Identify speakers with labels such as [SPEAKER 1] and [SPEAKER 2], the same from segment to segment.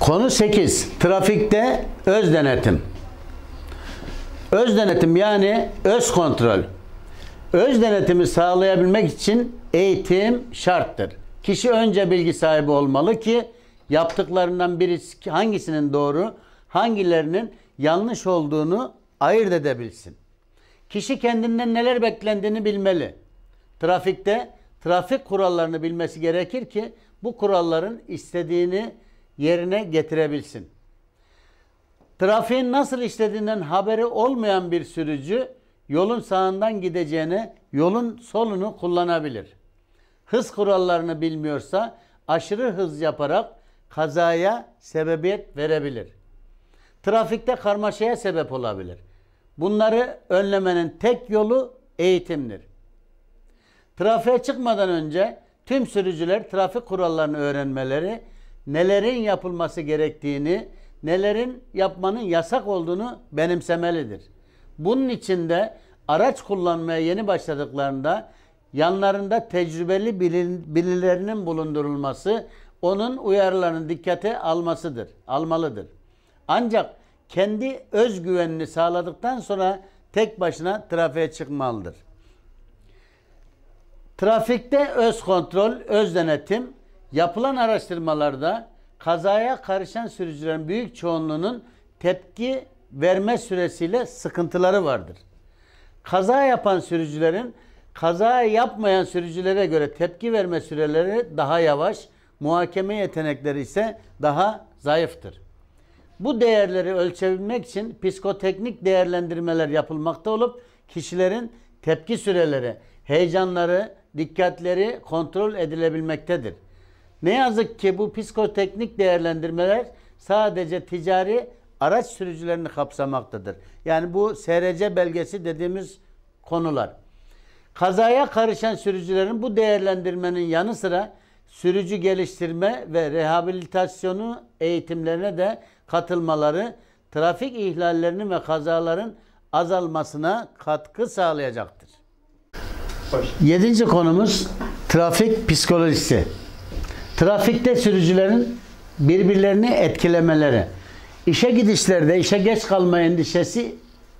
[SPEAKER 1] Konu 8. Trafikte öz denetim. Öz denetim yani öz kontrol. Öz denetimi sağlayabilmek için eğitim şarttır. Kişi önce bilgi sahibi olmalı ki yaptıklarından birisi hangisinin doğru, hangilerinin yanlış olduğunu ayırt edebilsin. Kişi kendinden neler beklendiğini bilmeli. Trafikte trafik kurallarını bilmesi gerekir ki bu kuralların istediğini yerine getirebilsin. Trafiğin nasıl işlediğinden haberi olmayan bir sürücü yolun sağından gideceğine yolun solunu kullanabilir. Hız kurallarını bilmiyorsa aşırı hız yaparak kazaya sebebiyet verebilir. Trafikte karmaşaya sebep olabilir. Bunları önlemenin tek yolu eğitimdir. Trafiğe çıkmadan önce tüm sürücüler trafik kurallarını öğrenmeleri nelerin yapılması gerektiğini, nelerin yapmanın yasak olduğunu benimsemelidir. Bunun için de araç kullanmaya yeni başladıklarında yanlarında tecrübeli birilerinin bulundurulması onun uyarılarını dikkate almasıdır, almalıdır. Ancak kendi özgüvenini sağladıktan sonra tek başına trafiğe çıkmalıdır. Trafikte öz kontrol, öz denetim, Yapılan araştırmalarda kazaya karışan sürücülerin büyük çoğunluğunun tepki verme süresiyle sıkıntıları vardır. Kaza yapan sürücülerin kaza yapmayan sürücülere göre tepki verme süreleri daha yavaş, muhakeme yetenekleri ise daha zayıftır. Bu değerleri ölçebilmek için psikoteknik değerlendirmeler yapılmakta olup kişilerin tepki süreleri, heyecanları, dikkatleri kontrol edilebilmektedir. Ne yazık ki bu psikoteknik değerlendirmeler sadece ticari araç sürücülerini kapsamaktadır. Yani bu SRC belgesi dediğimiz konular. Kazaya karışan sürücülerin bu değerlendirmenin yanı sıra sürücü geliştirme ve rehabilitasyonu eğitimlerine de katılmaları trafik ihlallerinin ve kazaların azalmasına katkı sağlayacaktır. Hoş. Yedinci konumuz trafik psikolojisi. Trafikte sürücülerin birbirlerini etkilemeleri. İşe gidişlerde işe geç kalma endişesi,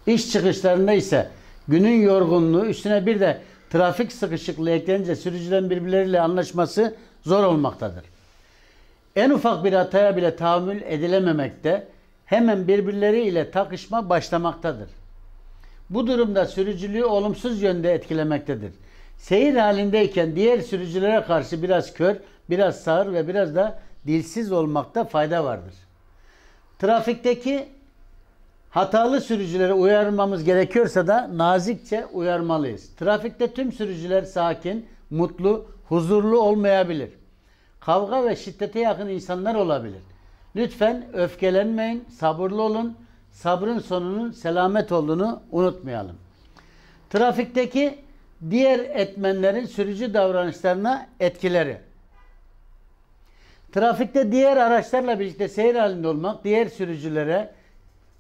[SPEAKER 1] iş çıkışlarında ise günün yorgunluğu üstüne bir de trafik sıkışıklığı eklenince sürücülerin birbirleriyle anlaşması zor olmaktadır. En ufak bir hataya bile tahammül edilememekte, hemen birbirleriyle takışma başlamaktadır. Bu durumda sürücülüğü olumsuz yönde etkilemektedir. Seyir halindeyken diğer sürücülere karşı biraz kör biraz sağır ve biraz da dilsiz olmakta fayda vardır. Trafikteki hatalı sürücülere uyarmamız gerekiyorsa da nazikçe uyarmalıyız. Trafikte tüm sürücüler sakin, mutlu, huzurlu olmayabilir. Kavga ve şiddete yakın insanlar olabilir. Lütfen öfkelenmeyin, sabırlı olun. Sabrın sonunun selamet olduğunu unutmayalım. Trafikteki diğer etmenlerin sürücü davranışlarına etkileri. Trafikte diğer araçlarla birlikte seyir halinde olmak diğer sürücülere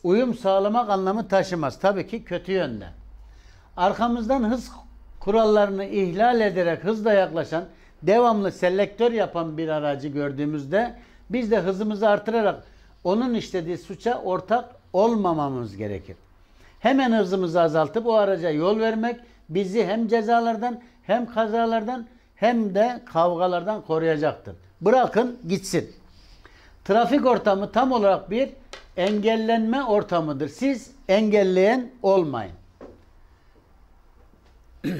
[SPEAKER 1] uyum sağlamak anlamı taşımaz. Tabii ki kötü yönde. Arkamızdan hız kurallarını ihlal ederek hızla yaklaşan, devamlı selektör yapan bir aracı gördüğümüzde biz de hızımızı artırarak onun işlediği suça ortak olmamamız gerekir. Hemen hızımızı azaltıp o araca yol vermek bizi hem cezalardan hem kazalardan hem de kavgalardan koruyacaktır. Bırakın gitsin. Trafik ortamı tam olarak bir engellenme ortamıdır. Siz engelleyen olmayın.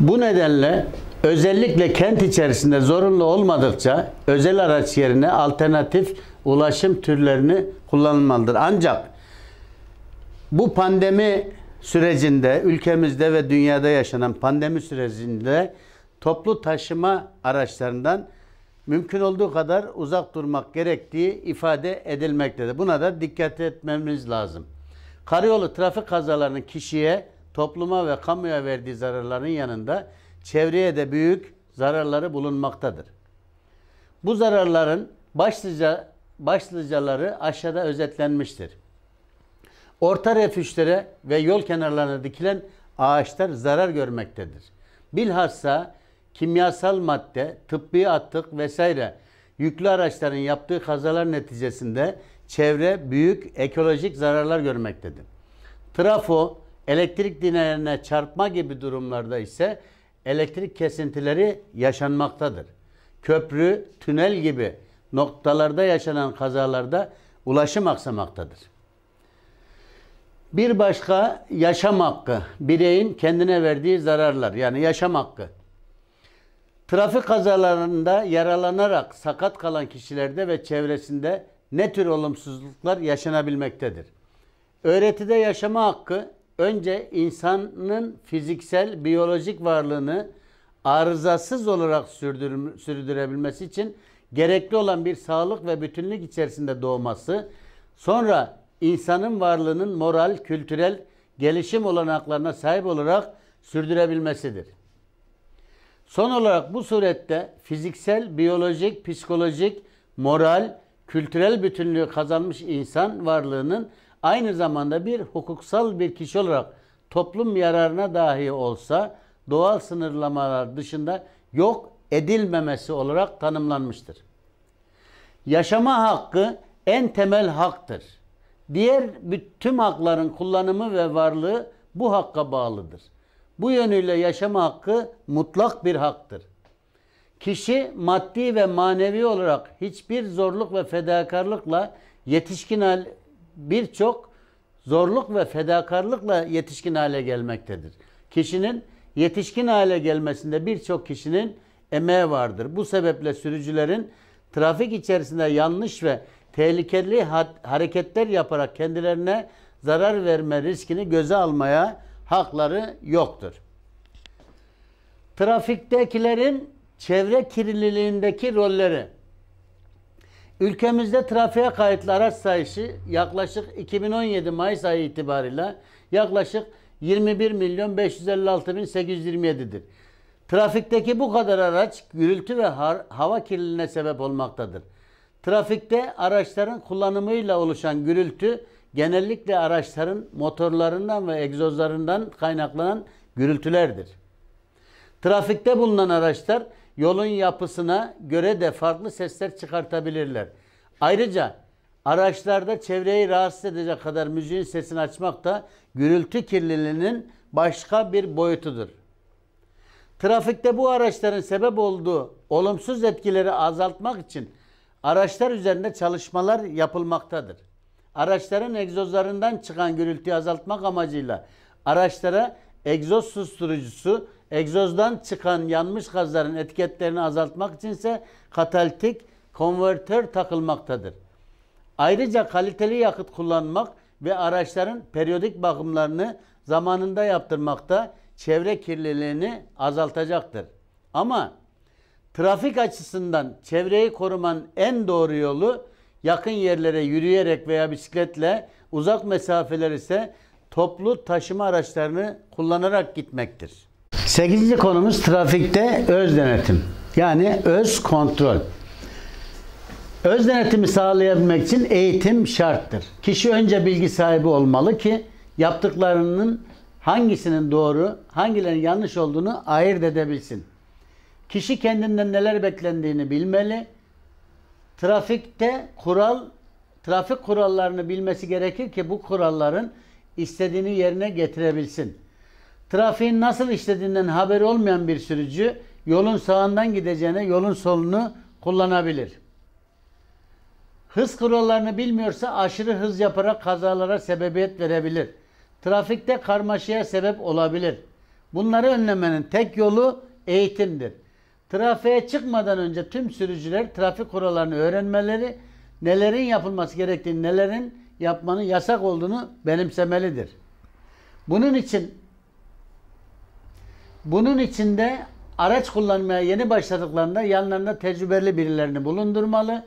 [SPEAKER 1] Bu nedenle özellikle kent içerisinde zorunlu olmadıkça özel araç yerine alternatif ulaşım türlerini kullanılmalıdır. Ancak bu pandemi sürecinde, ülkemizde ve dünyada yaşanan pandemi sürecinde toplu taşıma araçlarından mümkün olduğu kadar uzak durmak gerektiği ifade edilmektedir. Buna da dikkat etmemiz lazım. Karayolu trafik kazalarının kişiye, topluma ve kamuya verdiği zararların yanında çevreye de büyük zararları bulunmaktadır. Bu zararların başlıca başlıcaları aşağıda özetlenmiştir orta refüjlere ve yol kenarlarına dikilen ağaçlar zarar görmektedir. Bilhassa kimyasal madde, tıbbi atık vesaire yüklü araçların yaptığı kazalar neticesinde çevre büyük ekolojik zararlar görmektedir. Trafo, elektrik direğine çarpma gibi durumlarda ise elektrik kesintileri yaşanmaktadır. Köprü, tünel gibi noktalarda yaşanan kazalarda ulaşım aksamaktadır. Bir başka yaşam hakkı. Bireyin kendine verdiği zararlar. Yani yaşam hakkı. Trafik kazalarında yaralanarak sakat kalan kişilerde ve çevresinde ne tür olumsuzluklar yaşanabilmektedir? Öğretide yaşama hakkı önce insanın fiziksel, biyolojik varlığını arızasız olarak sürdür sürdürebilmesi için gerekli olan bir sağlık ve bütünlük içerisinde doğması, sonra insanın varlığının moral, kültürel gelişim olanaklarına sahip olarak sürdürebilmesidir. Son olarak bu surette fiziksel, biyolojik, psikolojik, moral, kültürel bütünlüğü kazanmış insan varlığının aynı zamanda bir hukuksal bir kişi olarak toplum yararına dahi olsa doğal sınırlamalar dışında yok edilmemesi olarak tanımlanmıştır. Yaşama hakkı en temel haktır. Diğer tüm hakların kullanımı ve varlığı bu hakka bağlıdır. Bu yönüyle yaşama hakkı mutlak bir haktır. Kişi maddi ve manevi olarak hiçbir zorluk ve fedakarlıkla yetişkin hale birçok zorluk ve fedakarlıkla yetişkin hale gelmektedir. Kişinin yetişkin hale gelmesinde birçok kişinin emeği vardır. Bu sebeple sürücülerin trafik içerisinde yanlış ve tehlikeli hareketler yaparak kendilerine zarar verme riskini göze almaya hakları yoktur. Trafiktekilerin çevre kirliliğindeki rolleri. Ülkemizde trafiğe kayıtlı araç sayısı yaklaşık 2017 Mayıs ayı itibariyle yaklaşık 21 milyon 556 bin 827'dir. Trafikteki bu kadar araç gürültü ve hava kirliliğine sebep olmaktadır. Trafikte araçların kullanımıyla oluşan gürültü genellikle araçların motorlarından ve egzozlarından kaynaklanan gürültülerdir. Trafikte bulunan araçlar yolun yapısına göre de farklı sesler çıkartabilirler. Ayrıca araçlarda çevreyi rahatsız edecek kadar müziğin sesini açmak da gürültü kirliliğinin başka bir boyutudur. Trafikte bu araçların sebep olduğu olumsuz etkileri azaltmak için araçlar üzerinde çalışmalar yapılmaktadır. Araçların egzozlarından çıkan gürültüyü azaltmak amacıyla araçlara egzoz susturucusu, egzozdan çıkan yanmış gazların etiketlerini azaltmak içinse katalitik konvertör takılmaktadır. Ayrıca kaliteli yakıt kullanmak ve araçların periyodik bakımlarını zamanında yaptırmakta çevre kirliliğini azaltacaktır. Ama Trafik açısından çevreyi korumanın en doğru yolu yakın yerlere yürüyerek veya bisikletle uzak mesafeler ise toplu taşıma araçlarını kullanarak gitmektir. Sekizinci konumuz trafikte öz denetim. Yani öz kontrol. Öz denetimi sağlayabilmek için eğitim şarttır. Kişi önce bilgi sahibi olmalı ki yaptıklarının hangisinin doğru, hangilerinin yanlış olduğunu ayırt edebilsin. Kişi kendinden neler beklendiğini bilmeli. Trafikte kural, trafik kurallarını bilmesi gerekir ki bu kuralların istediğini yerine getirebilsin. Trafiğin nasıl işlediğinden haberi olmayan bir sürücü yolun sağından gideceğine yolun solunu kullanabilir. Hız kurallarını bilmiyorsa aşırı hız yaparak kazalara sebebiyet verebilir. Trafikte karmaşaya sebep olabilir. Bunları önlemenin tek yolu eğitimdir trafiğe çıkmadan önce tüm sürücüler trafik kurallarını öğrenmeleri, nelerin yapılması gerektiğini, nelerin yapmanın yasak olduğunu benimsemelidir. Bunun için bunun içinde araç kullanmaya yeni başladıklarında yanlarında tecrübeli birilerini bulundurmalı,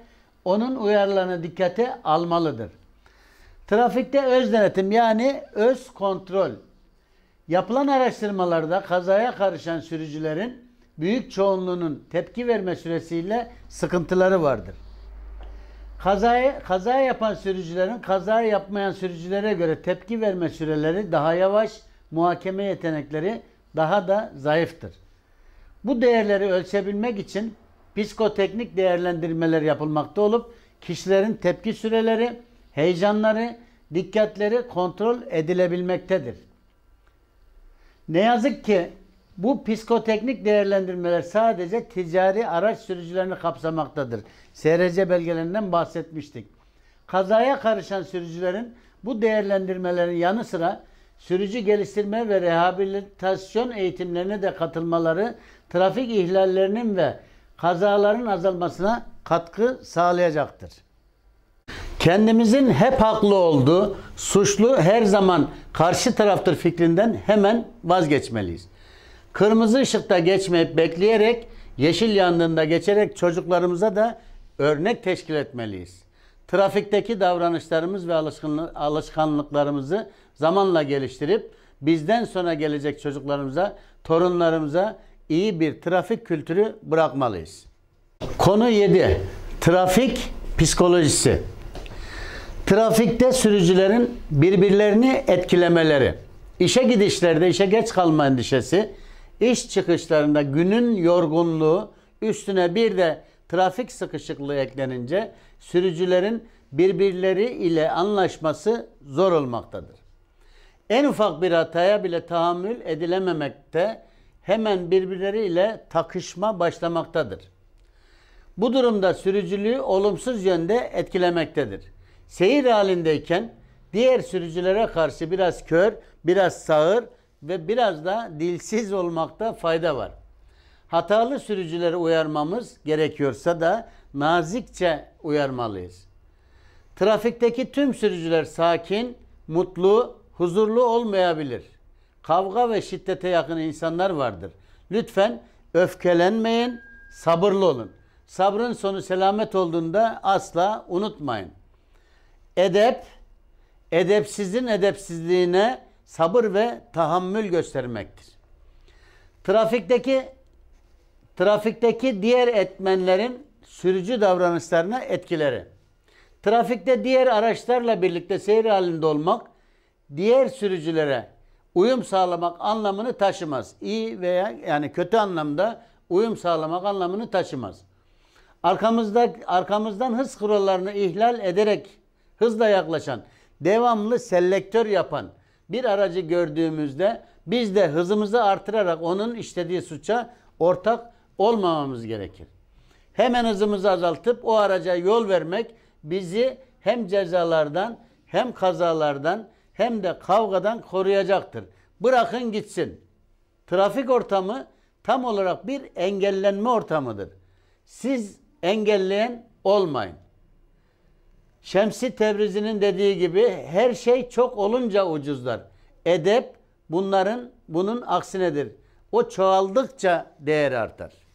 [SPEAKER 1] onun uyarılarını dikkate almalıdır. Trafikte öz denetim yani öz kontrol. Yapılan araştırmalarda kazaya karışan sürücülerin büyük çoğunluğunun tepki verme süresiyle sıkıntıları vardır. Kazaya, kaza yapan sürücülerin kaza yapmayan sürücülere göre tepki verme süreleri daha yavaş, muhakeme yetenekleri daha da zayıftır. Bu değerleri ölçebilmek için psikoteknik değerlendirmeler yapılmakta olup kişilerin tepki süreleri, heyecanları, dikkatleri kontrol edilebilmektedir. Ne yazık ki bu psikoteknik değerlendirmeler sadece ticari araç sürücülerini kapsamaktadır. SRC belgelerinden bahsetmiştik. Kazaya karışan sürücülerin bu değerlendirmelerin yanı sıra sürücü geliştirme ve rehabilitasyon eğitimlerine de katılmaları trafik ihlallerinin ve kazaların azalmasına katkı sağlayacaktır. Kendimizin hep haklı olduğu, suçlu her zaman karşı taraftır fikrinden hemen vazgeçmeliyiz. Kırmızı ışıkta geçmeyip bekleyerek, yeşil yandığında geçerek çocuklarımıza da örnek teşkil etmeliyiz. Trafikteki davranışlarımız ve alışkanlıklarımızı zamanla geliştirip bizden sonra gelecek çocuklarımıza, torunlarımıza iyi bir trafik kültürü bırakmalıyız. Konu 7. Trafik psikolojisi. Trafikte sürücülerin birbirlerini etkilemeleri, işe gidişlerde işe geç kalma endişesi, iş çıkışlarında günün yorgunluğu üstüne bir de trafik sıkışıklığı eklenince sürücülerin birbirleri ile anlaşması zor olmaktadır. En ufak bir hataya bile tahammül edilememekte hemen birbirleriyle takışma başlamaktadır. Bu durumda sürücülüğü olumsuz yönde etkilemektedir. Seyir halindeyken diğer sürücülere karşı biraz kör, biraz sağır ve biraz da dilsiz olmakta fayda var. Hatalı sürücüleri uyarmamız gerekiyorsa da nazikçe uyarmalıyız. Trafikteki tüm sürücüler sakin, mutlu, huzurlu olmayabilir. Kavga ve şiddete yakın insanlar vardır. Lütfen öfkelenmeyin, sabırlı olun. Sabrın sonu selamet olduğunda asla unutmayın. Edep, edepsizin edepsizliğine sabır ve tahammül göstermektir. Trafikteki trafikteki diğer etmenlerin sürücü davranışlarına etkileri. Trafikte diğer araçlarla birlikte seyir halinde olmak diğer sürücülere uyum sağlamak anlamını taşımaz. İyi veya yani kötü anlamda uyum sağlamak anlamını taşımaz. Arkamızda arkamızdan hız kurallarını ihlal ederek hızla yaklaşan, devamlı selektör yapan, bir aracı gördüğümüzde biz de hızımızı artırarak onun işlediği suça ortak olmamamız gerekir. Hemen hızımızı azaltıp o araca yol vermek bizi hem cezalardan hem kazalardan hem de kavgadan koruyacaktır. Bırakın gitsin. Trafik ortamı tam olarak bir engellenme ortamıdır. Siz engelleyen olmayın. Şemsi Tebrizi'nin dediği gibi her şey çok olunca ucuzlar. Edep bunların bunun aksinedir. O çoğaldıkça değer artar.